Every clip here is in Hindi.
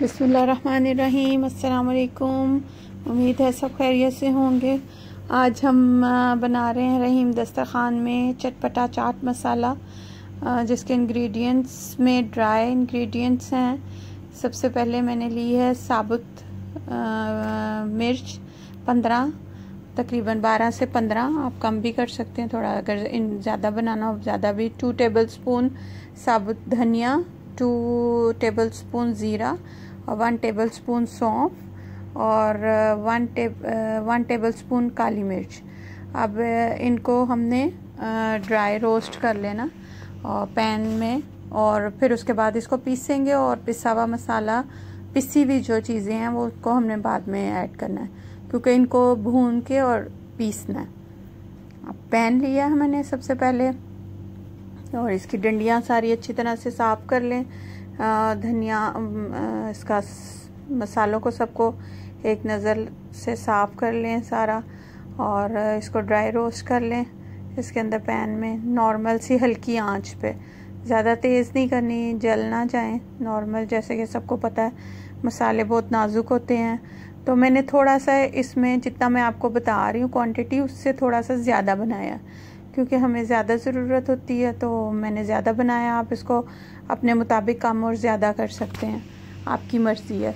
बसमीम अल्लाम उम्मीद है सब खैरियत से होंगे आज हम बना रहे हैं रहीम दस्तरखान में चटपटा चाट मसाला जिसके इंग्रेडिएंट्स में ड्राई इंग्रेडिएंट्स हैं सबसे पहले मैंने ली है साबुत मिर्च पंद्रह तकरीबन बारह से पंद्रह आप कम भी कर सकते हैं थोड़ा अगर ज़्यादा बनाना हो ज़्यादा भी टू टेबल स्पून साबुत धनिया टू टेबल स्पून ज़ीरा और वन टेबल स्पून सौंफ और one tab one tablespoon काली मिर्च अब इनको हमने ड्राई रोस्ट कर लेना और पैन में और फिर उसके बाद इसको पीसेंगे और पिसा हुआ मसाला पिसी हुई जो चीज़ें हैं वो उसको हमने बाद में ऐड करना है क्योंकि इनको भून के और पीसना है अब पैन लिया है मैंने सबसे पहले और इसकी डंडियाँ सारी अच्छी तरह से साफ़ कर लें धनिया इसका मसालों को सबको एक नज़र से साफ़ कर लें सारा और इसको ड्राई रोस्ट कर लें इसके अंदर पैन में नॉर्मल सी हल्की आंच पे ज़्यादा तेज़ नहीं करनी जल ना जाए नॉर्मल जैसे कि सबको पता है मसाले बहुत नाजुक होते हैं तो मैंने थोड़ा सा इसमें जितना मैं आपको बता रही हूँ क्वांटिटी उससे थोड़ा सा ज़्यादा बनाया क्योंकि हमें ज़्यादा ज़रूरत होती है तो मैंने ज़्यादा बनाया आप इसको अपने मुताबिक कम और ज़्यादा कर सकते हैं आपकी मर्ज़ी है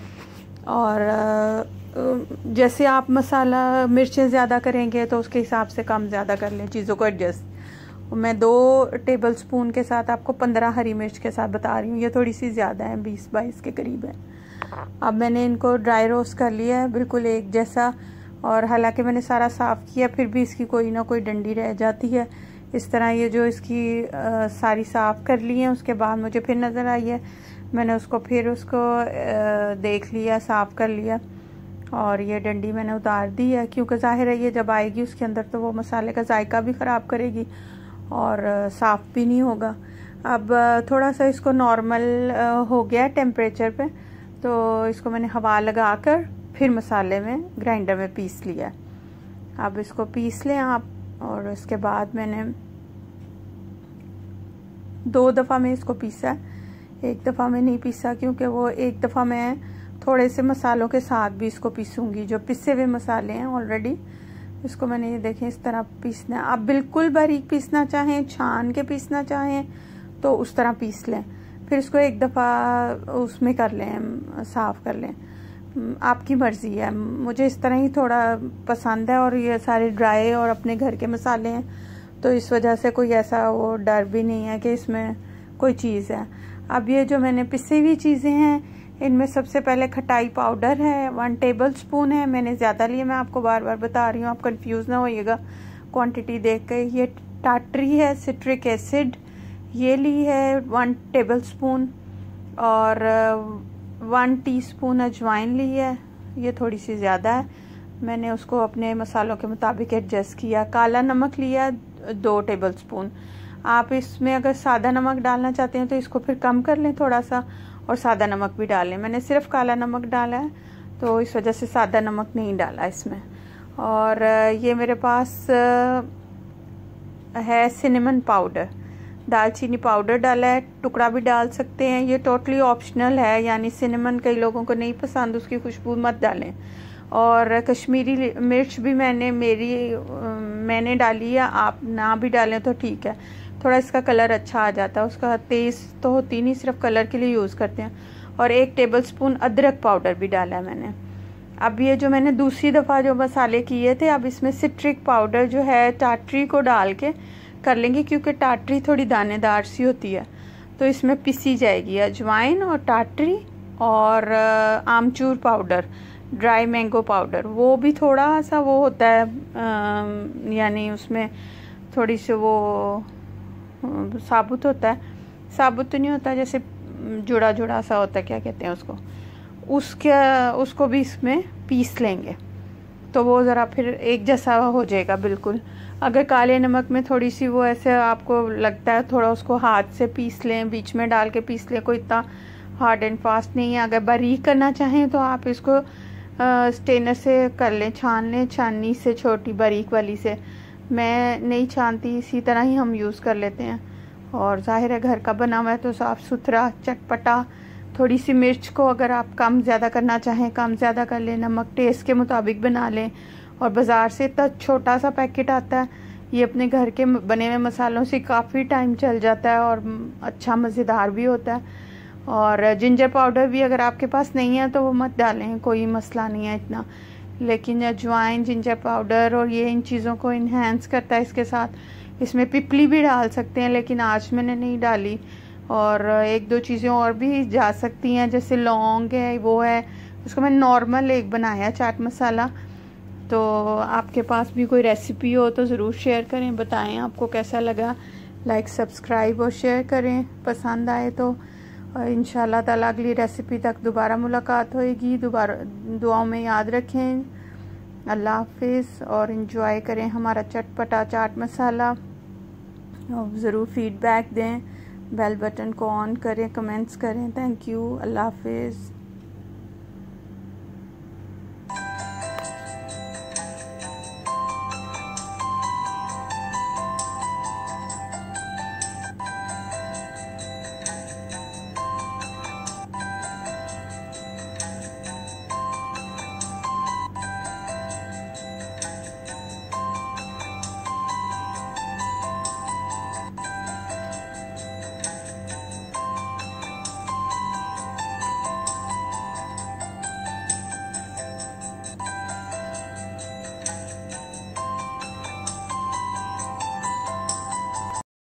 और जैसे आप मसाला मिर्चें ज़्यादा करेंगे तो उसके हिसाब से कम ज़्यादा कर लें चीज़ों को एडजस्ट मैं दो टेबल स्पून के साथ आपको पंद्रह हरी मिर्च के साथ बता रही हूँ ये थोड़ी सी ज़्यादा है बीस बाईस के करीब है अब मैंने इनको ड्राई रोस्ट कर लिया है बिल्कुल एक जैसा और हालांकि मैंने सारा साफ़ किया फिर भी इसकी कोई ना कोई डंडी रह जाती है इस तरह ये जो इसकी आ, सारी साफ़ कर ली है उसके बाद मुझे फिर नज़र आई है मैंने उसको फिर उसको आ, देख लिया साफ़ कर लिया और ये डंडी मैंने उतार दी है क्योंकि ज़ाहिर है ये जब आएगी उसके अंदर तो वो मसाले का जायका भी ख़राब करेगी और साफ़ भी नहीं होगा अब थोड़ा सा इसको नॉर्मल हो गया है टेम्परेचर पर तो इसको मैंने हवा लगा कर फिर मसाले में ग्राइंडर में पीस लिया अब इसको पीस लें आप और उसके बाद मैंने दो दफ़ा में इसको पीसा एक दफ़ा में नहीं पीसा क्योंकि वो एक दफ़ा मैं थोड़े से मसालों के साथ भी इसको पीसूंगी जो पिसे हुए मसाले हैं ऑलरेडी इसको मैंने ये देखें इस तरह पीसना है आप बिल्कुल बारीक पीसना चाहें छान के पीसना चाहें तो उस तरह पीस लें फिर इसको एक दफ़ा उसमें कर लें साफ़ कर लें आपकी मर्ज़ी है मुझे इस तरह ही थोड़ा पसंद है और ये सारे ड्राई और अपने घर के मसाले हैं तो इस वजह से कोई ऐसा वो डर भी नहीं है कि इसमें कोई चीज़ है अब ये जो मैंने पिसी हुई चीज़ें हैं इनमें सबसे पहले खटाई पाउडर है वन टेबल स्पून है मैंने ज़्यादा लिए मैं आपको बार बार बता रही हूँ आप कन्फ्यूज़ ना होइएगा क्वान्टिटी देख के ये टाटरी है सिट्रिक एसिड ये ली है वन टेबल स्पून और वन टीस्पून अजवाइन ली है ये थोड़ी सी ज़्यादा है मैंने उसको अपने मसालों के मुताबिक एडजस्ट किया काला नमक लिया दो टेबल स्पून आप इसमें अगर सादा नमक डालना चाहते हैं तो इसको फिर कम कर लें थोड़ा सा और सादा नमक भी डालें मैंने सिर्फ काला नमक डाला है तो इस वजह से सादा नमक नहीं डाला इसमें और ये मेरे पास है सिनेमन पाउडर दालचीनी पाउडर डाला है टुकड़ा भी डाल सकते हैं ये टोटली ऑप्शनल है यानी सिनेमन कई लोगों को नहीं पसंद उसकी खुशबू मत डालें और कश्मीरी मिर्च भी मैंने मेरी मैंने डाली है आप ना भी डालें तो ठीक है थोड़ा इसका कलर अच्छा आ जाता है उसका तेज़ तो होती नहीं सिर्फ कलर के लिए यूज़ करते हैं और एक टेबल स्पून अदरक पाउडर भी डाला है मैंने अब ये जो मैंने दूसरी दफ़ा जो मसाले किए थे अब इसमें सिट्रिक पाउडर जो है टाटरी को डाल के कर लेंगे क्योंकि टाटरी थोड़ी दानेदार सी होती है तो इसमें पिसी जाएगी अजवाइन और टाटरी और आमचूर पाउडर ड्राई मैंगो पाउडर वो भी थोड़ा सा वो होता है यानी उसमें थोड़ी सी वो साबुत होता है साबुत तो नहीं होता जैसे जुड़ा जुड़ा सा होता है क्या कहते हैं उसको उसके उसको भी इसमें पीस लेंगे तो वो ज़रा फिर एक जैसा हो जाएगा बिल्कुल अगर काले नमक में थोड़ी सी वो ऐसे आपको लगता है थोड़ा उसको हाथ से पीस लें बीच में डाल के पीस लें कोई इतना हार्ड एंड फास्ट नहीं है अगर बारीक करना चाहें तो आप इसको स्टेनर से कर लें छान लें छाननी से छोटी बारीक वाली से मैं नहीं छानती इसी तरह ही हम यूज़ कर लेते हैं और ज़ाहिर है घर का बना हुआ है तो साफ़ सुथरा चटपटा थोड़ी सी मिर्च को अगर आप कम ज़्यादा करना चाहें कम ज़्यादा कर लें नमक टेस्ट के मुताबिक बना लें और बाज़ार से इतना छोटा सा पैकेट आता है ये अपने घर के बने हुए मसालों से काफ़ी टाइम चल जाता है और अच्छा मज़ेदार भी होता है और जिंजर पाउडर भी अगर आपके पास नहीं है तो वो मत डालें कोई मसला नहीं है इतना लेकिन अजवाइन जिंजर पाउडर और ये इन चीज़ों को इन्हेंस करता है इसके साथ इसमें पिपली भी डाल सकते हैं लेकिन आज मैंने नहीं डाली और एक दो चीज़ें और भी जा सकती हैं जैसे लौंग है वो है उसको मैंने नॉर्मल एक बनाया चाट मसाला तो आपके पास भी कोई रेसिपी हो तो ज़रूर शेयर करें बताएं आपको कैसा लगा लाइक सब्सक्राइब और शेयर करें पसंद आए तो इन ताला अगली रेसिपी तक दोबारा मुलाकात होएगी दोबारा दुआओं में याद रखें अल्लाह हाफिज़ और इन्जॉय करें हमारा चटपटा चाट मसाला और ज़रूर फीडबैक दें बेल बटन को ऑन करें कमेंट्स करें थैंक यू अल्लाह हाफिज़